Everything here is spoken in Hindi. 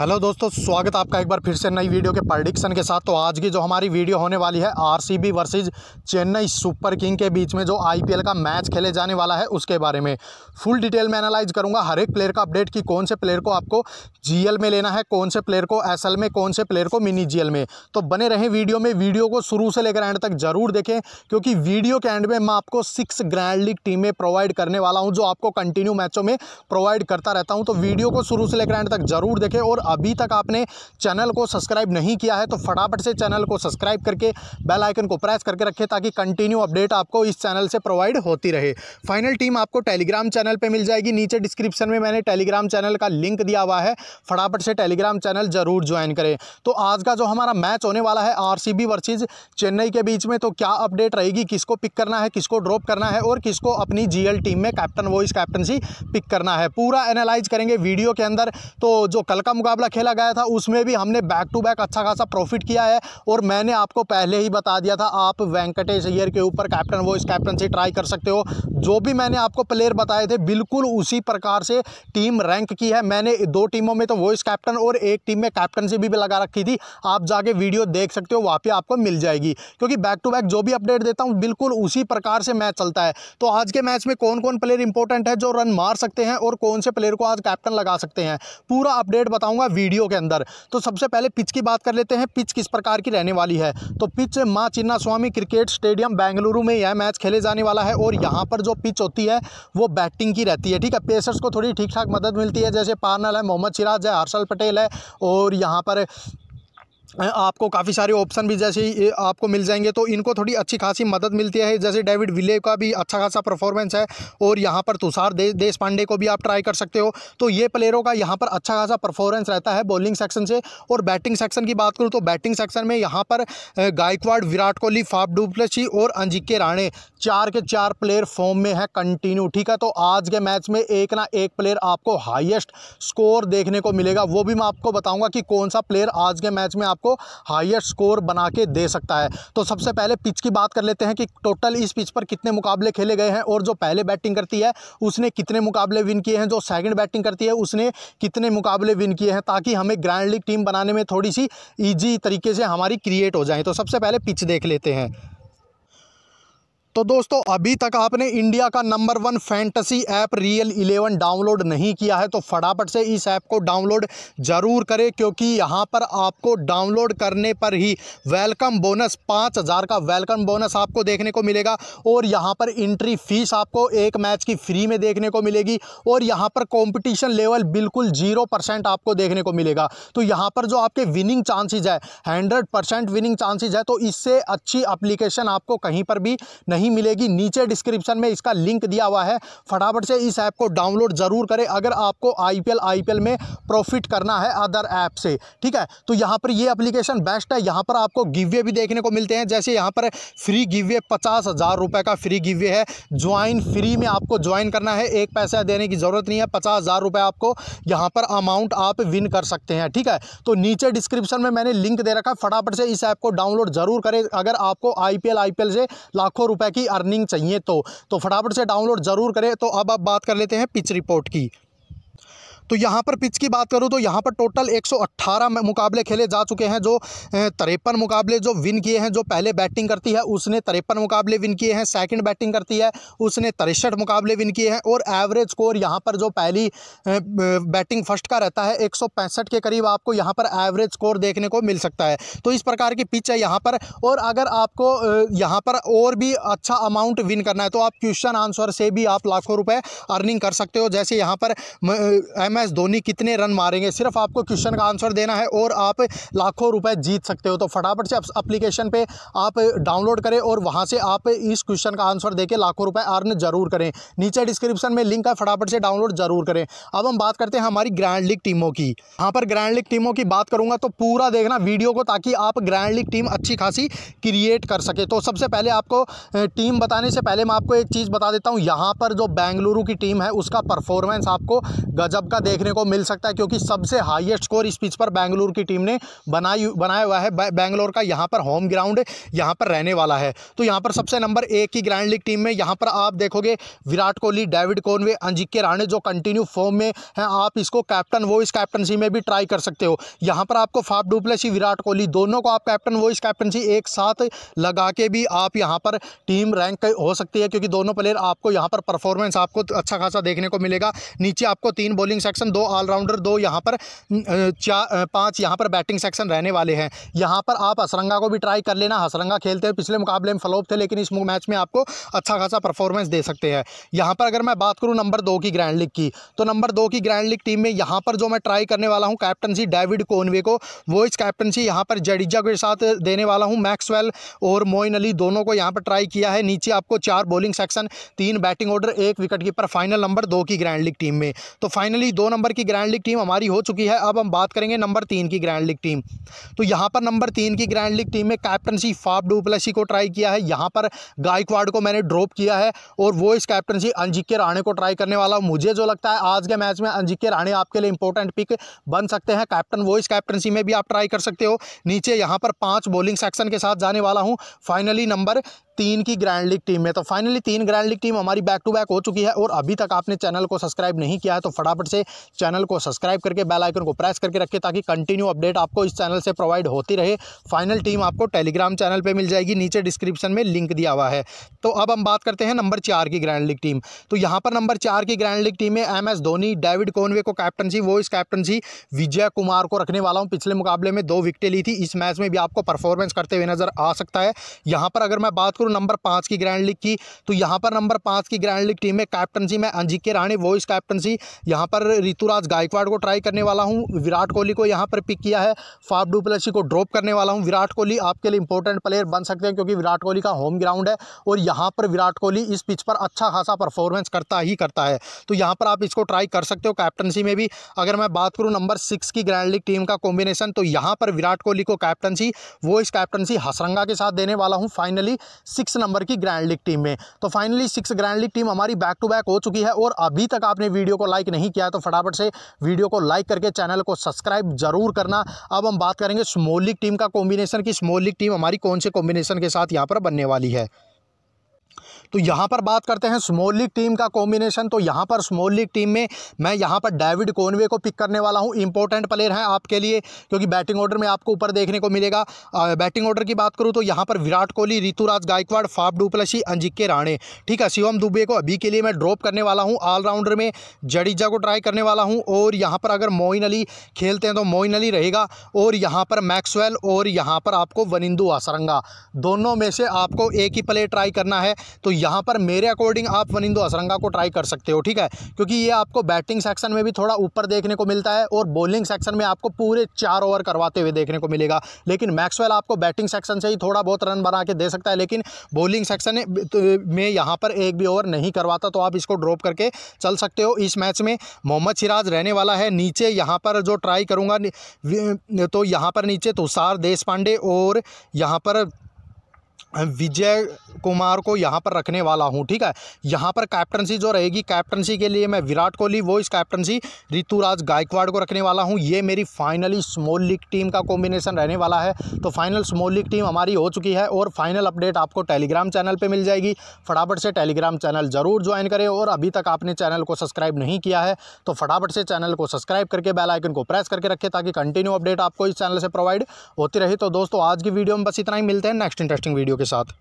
हेलो दोस्तों स्वागत आपका एक बार फिर से नई वीडियो के प्रडिक्शन के साथ तो आज की जो हमारी वीडियो होने वाली है RCB versus Chennai super king के बीच में जो आईपीएल का मैच खेले जाने वाला है उसके बारे में फुल डिटेल में एनालाइज करूंगा हर एक प्लेयर का अपडेट कि कौन से प्लेयर को आपको जीएल में लेना है कौन से प्लेयर को एस में कौन से प्लेयर को मिनी जी में तो बने रहें वीडियो में वीडियो को शुरू से लेकर एंड तक जरूर देखें क्योंकि वीडियो के एंड में मैं आपको सिक्स ग्रैंड लीग टीमें प्रोवाइड करने वाला हूँ जो आपको कंटिन्यू मैचों में प्रोवाइड करता रहता हूँ तो वीडियो को शुरू से लेकर एंड तक जरूर देखें और अभी तक आपने चैनल को सब्सक्राइब नहीं किया है तो फटाफट से चैनल को सब्सक्राइब करके बेल आइकन को प्रेस करके रखें ताकि कंटिन्यू अपडेट आपको इस चैनल से प्रोवाइड होती रहे फाइनल टीम आपको टेलीग्राम चैनल पर मिल जाएगी नीचे डिस्क्रिप्शन में मैंने टेलीग्राम चैनल का लिंक दिया हुआ है फटाफट से टेलीग्राम चैनल ज़रूर ज्वाइन करें तो आज का जो हमारा मैच होने वाला है आर वर्सेज चेन्नई के बीच में तो क्या अपडेट रहेगी किसको पिक करना है किसको ड्रॉप करना है और किसको अपनी जीएल टीम में कैप्टन वॉइस कैप्टनसी पिक करना है पूरा एनालाइज करेंगे वीडियो के अंदर तो जो कल का मुकाबला मुकाबला खेला गया था उसमें भी हमने बैक टू बैक अच्छा खासा प्रॉफिट किया है और मैंने आपको पहले ही बता दिया था आप वेंकटेश अय्यर के ऊपर कैप्टन वॉइस कैप्टनसी ट्राई कर सकते हो जो भी मैंने आपको प्लेयर बताए थे बिल्कुल उसी प्रकार से टीम रैंक की है मैंने दो टीमों में तो वॉइस कैप्टन और एक टीम में कैप्टनसी भी लगा रखी थी आप जाके वीडियो देख सकते हो वहाँ पर आपको मिल जाएगी क्योंकि बैक टू बैक जो भी अपडेट देता हूँ बिल्कुल उसी प्रकार से मैच चलता है तो आज के मैच में कौन कौन प्लेयर इंपॉर्टेंट है जो रन मार सकते हैं और कौन से प्लेयर को आज कैप्टन लगा सकते हैं पूरा अपडेट बताऊंगा बताऊंगा वीडियो के अंदर तो सबसे पहले पिच की बात कर लेते हैं पिच किस प्रकार की रहने वाली है तो pitch M Chinnaswamy cricket stadium Bengaluru में यह मैच खेले जाने वाला है और यहाँ पर जो पिच होती है वो बैटिंग की रहती है ठीक है पेसर्स को थोड़ी ठीक ठाक मदद मिलती है जैसे पार्नल है मोहम्मद सिराज है हर्षल पटेल है और यहाँ पर आपको काफ़ी सारे ऑप्शन भी जैसे ही आपको मिल जाएंगे तो इनको थोड़ी अच्छी खासी मदद मिलती है जैसे डेविड विले का भी अच्छा खासा परफॉर्मेंस है और यहाँ पर तुषार दे, देश पांडे को भी आप ट्राई कर सकते हो तो ये प्लेयरों का यहाँ पर अच्छा खासा परफॉर्मेंस रहता है बॉलिंग सेक्शन से और बैटिंग सेक्शन की बात करूँ तो बैटिंग सेक्शन में यहाँ पर गायकवाड़ विराट कोहली फाप डुप्लेसी और अंजिक्य राणे चार के चार प्लेयर फॉर्म में है कंटिन्यू ठीक है तो आज के मैच में एक ना एक प्लेयर आपको हाइएस्ट स्कोर देखने को मिलेगा वो भी मैं आपको बताऊँगा कि कौन सा प्लेयर आज के मैच में आप आपको हाइयर स्कोर बना के दे सकता है तो सबसे पहले पिच की बात कर लेते हैं कि टोटल इस पिच पर कितने मुकाबले खेले गए हैं और जो पहले बैटिंग करती है उसने कितने मुकाबले विन किए हैं जो सेकंड बैटिंग करती है उसने कितने मुकाबले विन किए हैं ताकि हमें ग्रैंड लीग टीम बनाने में थोड़ी सी ईजी तरीके से हमारी क्रिएट हो जाए तो सबसे पहले पिच देख लेते हैं तो दोस्तों अभी तक आपने इंडिया का number one fantasy app Real Eleven download नहीं किया है तो फटाफट से इस ऐप को डाउनलोड ज़रूर करें क्योंकि यहाँ पर आपको डाउनलोड करने पर ही वेलकम बोनस पाँच हज़ार का वेलकम बोनस आपको देखने को मिलेगा और यहाँ पर इंट्री फीस आपको एक मैच की फ्री में देखने को मिलेगी और यहाँ पर कॉम्पिटिशन लेवल बिल्कुल जीरो परसेंट आपको देखने को मिलेगा तो यहाँ पर जो आपके विनिंग चांसेज है हंड्रेड परसेंट विनिंग चांसेज है तो इससे अच्छी अप्लीकेशन आपको कहीं पर भी नहीं नहीं मिलेगी नीचे डिस्क्रिप्शन में इसका लिंक दिया हुआ है फटाफट से इस ऐप को डाउनलोड ज़रूर करें अगर आपको आई पी में प्रॉफिट करना है अदर ऐप से ठीक है तो यहाँ पर ये एप्लीकेशन बेस्ट है यहाँ पर आपको गिवे भी देखने को मिलते हैं जैसे यहाँ पर फ्री गिवे पचास हज़ार का फ्री गिवे है ज्वाइन फ्री में आपको ज्वाइन करना है एक पैसा देने की ज़रूरत नहीं है पचास हज़ार आपको यहाँ पर अमाउंट आप विन कर सकते हैं ठीक है तो नीचे डिस्क्रिप्शन में मैंने लिंक दे रखा है फटाफट से इस ऐप को डाउनलोड ज़रूर करें अगर आपको आई पी से लाखों रुपये की अर्निंग चाहिए तो, तो फटाफट से डाउनलोड ज़रूर करें तो अब आप बात कर लेते हैं पिच रिपोर्ट की तो यहाँ पर पिच की बात करूँ तो यहाँ पर टोटल 118 मुकाबले खेले जा चुके हैं जो तिरपन मुकाबले जो विन किए हैं जो पहले बैटिंग करती है उसने तिरपन मुकाबले विन किए हैं सेकंड बैटिंग करती है उसने तिरसठ मुकाबले विन किए हैं और एवरेज स्कोर यहाँ पर जो पहली बैटिंग फर्स्ट का रहता है एक के करीब आपको यहाँ पर एवरेज स्कोर देखने को मिल सकता है तो इस प्रकार की पिच है यहाँ पर और अगर आपको यहाँ पर और भी अच्छा अमाउंट विन करना है तो आप क्वेश्चन आंसर से भी आप लाखों रुपये अर्निंग कर सकते हो जैसे यहाँ पर एम एमएस धोनी कितने रन मारेंगे सिर्फ आपको क्वेश्चन का आंसर देना है और आप लाखों रुपए जीत सकते हो तो फटाफट से अप्लीकेशन पे आप डाउनलोड करें और वहां से आप इस क्वेश्चन का आंसर देके लाखों रुपए अर्न जरूर करें नीचे डिस्क्रिप्शन में लिंक है फटाफट से डाउनलोड जरूर करें अब हम बात करते हैं हमारी ग्रैंड लीग टीमों की यहाँ पर ग्रैंड लीग टीमों की बात करूँगा तो पूरा देखना वीडियो को ताकि आप ग्रैंड लीग टीम अच्छी खासी क्रिएट कर सके तो सबसे पहले आपको टीम बताने से पहले मैं आपको एक चीज़ बता देता हूँ यहाँ पर जो बेंगलुरु की टीम है उसका परफॉर्मेंस आपको गजब का देखने को मिल सकता है क्योंकि सबसे हाईएस्ट स्कोर इस पिच पर बैंगलोर की टीम ने बनाई बनाया हुआ है बैंगलोर का यहाँ पर होम ग्राउंड यहाँ पर रहने वाला है तो यहाँ पर सबसे नंबर एक की ग्रैंड लीग टीम में यहाँ पर आप देखोगे विराट कोहली डेविड कोनवे अंजिक्य राणे जो कंटिन्यू फॉर्म में हैं आप इसको कैप्टन वॉइस कैप्टनसी में भी ट्राई कर सकते हो यहाँ पर आपको फाफ डुप्लेसी विराट कोहली दोनों को आप कैप्टन वॉइस कैप्टनसी एक साथ लगा के भी आप यहाँ पर टीम रैंक हो सकती है क्योंकि दोनों प्लेयर आपको यहाँ पर परफॉर्मेंस आपको अच्छा खासा देखने को मिलेगा नीचे आपको तीन बॉलिंग सेक्शन दो ऑलराउंडर दो यहाँ पर चार पाँच यहाँ पर बैटिंग सेक्शन रहने वाले हैं यहाँ पर आप हसरंगा को भी ट्राई कर लेना हसरंगा खेलते हैं पिछले मुकाबले में फ्लोप थे लेकिन इस मैच में आपको अच्छा खासा परफॉर्मेंस दे सकते हैं यहाँ पर अगर मैं बात करूँ नंबर दो की ग्रैंड लीग की तो नंबर दो की ग्रैंड लीग टीम में यहाँ पर जो मैं ट्राई करने वाला हूँ कैप्टनसी डेविड कोनवे को वो इस कैप्टनसी यहाँ पर जडेजा के साथ देने वाला हूँ मैक्सवेल और मोइन अली दोनों को यहाँ पर ट्राई किया है नीचे आपको चार बॉलिंग सेक्शन तीन बैटिंग ऑर्डर एक विकेट कीपर फाइनल नंबर दो की ग्रैंड लीग टीम में तो फाइनली दो नंबर की ग्रैंड लीग टीम हमारी हो चुकी है अब हम बात करेंगे नंबर तीन की ग्रैंड लीग टीम तो यहाँ पर नंबर तीन की ग्रैंड लीग टीम में कैप्टनसी फाफ डुप्लेसी को ट्राई किया है यहाँ पर गायकवाड को मैंने ड्रॉप किया है और वो इस कैप्टनसी अंजिक्य राणे को ट्राई करने वाला हूँ मुझे जो लगता है आज के मैच में अंजिक्य राणे आपके लिए इंपॉर्टेंट पिक बन सकते हैं कैप्टन वो कैप्टनसी में भी आप ट्राई कर सकते हो नीचे यहाँ पर पाँच बॉलिंग सेक्शन के साथ जाने वाला हूँ फाइनली नंबर तीन की ग्रैंड लीग टीम में तो फाइनली तीन ग्रैंड लीग टीम हमारी बैक टू बैक हो चुकी है और अभी तक आपने चैनल को सब्सक्राइब नहीं किया है तो फटाफट से चैनल को सब्सक्राइब करके बेल आइकन को प्रेस करके रखें ताकि कंटिन्यू अपडेट आपको इस चैनल से प्रोवाइड होती रहे फाइनल टीम आपको टेलीग्राम चैनल पर मिल जाएगी नीचे डिस्क्रिप्शन में लिंक दिया हुआ है तो अब हम बात करते हैं नंबर चार की ग्रैंड लीग टीम तो यहाँ पर नंबर चार की ग्रैंड लीग टीम में M S Dhoni David Conway को कैप्टनसी वो इस कैप्टनसी विजय कुमार को रखने वाला हूँ पिछले मुकाबले में दो विकटें ली थी इस मैच में भी आपको परफॉर्मेंस करते हुए नजर आ सकता है यहाँ पर अगर मैं बात करूँ नंबर पाँच की ग्रैंड लीग की तो यहाँ पर नंबर पाँच की ग्रैंड लीग टीम में कैप्टनसी मैं अंजिक राणे वॉइस कैप्टनसी यहाँ पर ऋतुराज गायकवाड़ को ट्राई करने वाला हूँ विराट कोहली को यहाँ पर पिक किया है फाफ डुप्लेसी को ड्रॉप करने वाला हूँ विराट कोहली आपके लिए इंपॉर्टेंट प्लेयर बन सकते हैं क्योंकि विराट कोहली का होम ग्राउंड है और यहाँ पर विराट कोहली इस पिच पर अच्छा खासा परफॉर्मेंस करता ही करता है तो यहाँ पर आप इसको ट्राई कर सकते हो कैप्टनसी में भी अगर मैं बात करूँ नंबर सिक्स की ग्रैंड लीग टीम का कॉम्बिनेशन तो यहाँ पर विराट कोहली को कैप्टनसी वो इस कैप्टनसी हसरंगा के साथ देने वाला हूँ फाइनली सिक्स नंबर की ग्रैंड लीग टीम में तो finally six grand league team हमारी बैक टू बैक हो चुकी है और अभी तक आपने वीडियो को लाइक नहीं किया तो फटाफट से वीडियो को लाइक करके चैनल को सब्सक्राइब जरूर करना अब हम बात करेंगे स्मॉल लीग टीम का कॉम्बिनेशन की स्मॉल लीग टीम हमारी कौन से कॉम्बिनेशन के साथ यहाँ पर बनने वाली है तो यहाँ पर बात करते हैं स्मॉल लीग टीम का कॉम्बिनेशन तो यहाँ पर स्मॉल लीग टीम में मैं यहाँ पर डेविड कोनवे को पिक करने वाला हूँ इंपॉर्टेंट प्लेयर हैं आपके लिए क्योंकि बैटिंग ऑर्डर में आपको ऊपर देखने को मिलेगा बैटिंग ऑर्डर की बात करूँ तो यहाँ पर विराट कोहली ऋतुराज गायकवाड़ फाफ डुप्लसी अंजिक्के राणे ठीक है शिवम दुबे को अभी के लिए मैं ड्रॉप करने वाला हूँ ऑलराउंडर में जडिजा को ट्राई करने वाला हूँ और यहाँ पर अगर मोइन अली खेलते हैं तो मोइन अली रहेगा और यहाँ पर मैक्सवेल और यहाँ पर आपको वनिंदू आसरंगा दोनों में से आपको एक ही प्लेयर ट्राई करना है तो यहाँ पर मेरे अकॉर्डिंग आप वनिंदो असरंगा को ट्राई कर सकते हो ठीक है क्योंकि ये आपको बैटिंग सेक्शन में भी थोड़ा ऊपर देखने को मिलता है और बॉलिंग सेक्शन में आपको पूरे चार ओवर करवाते हुए देखने को मिलेगा लेकिन मैक्सवेल आपको बैटिंग सेक्शन से ही थोड़ा बहुत रन बना के दे सकता है लेकिन बॉलिंग सेक्शन तो, में यहाँ पर एक भी ओवर नहीं करवाता तो आप इसको ड्रॉप करके चल सकते हो इस मैच में मोहम्मद सिराज रहने वाला है नीचे यहाँ पर जो ट्राई करूँगा तो यहाँ पर नीचे तुषार देश पांडे और यहाँ पर विजय कुमार को यहाँ पर रखने वाला हूँ ठीक है यहाँ पर कैप्टनसी जो रहेगी कैप्टनसी के लिए मैं विराट कोहली वो इस कैप्टनसी ऋतुराज गायकवाड़ को रखने वाला हूँ ये मेरी फाइनली स्मॉल लीग टीम का कॉम्बिनेशन रहने वाला है तो फाइनल स्मॉल लीग टीम हमारी हो चुकी है और फाइनल अपडेट आपको टेलीग्राम चैनल पर मिल जाएगी फटाफट से टेलीग्राम चैनल ज़रूर ज्वाइन करें और अभी तक आपने चैनल को सब्सक्राइब नहीं किया है तो फटाफट से चैनल को सब्सक्राइब करके बेलाइकन को प्रेस करके रखें ताकि कंटिन्यू अपडेट आपको इस चैनल से प्रोवाइड होती रहे तो दोस्तों आज की वीडियो में बस इतना ही मिलते हैं नेक्स्ट इंटरेस्टिंग वीडियो के साथ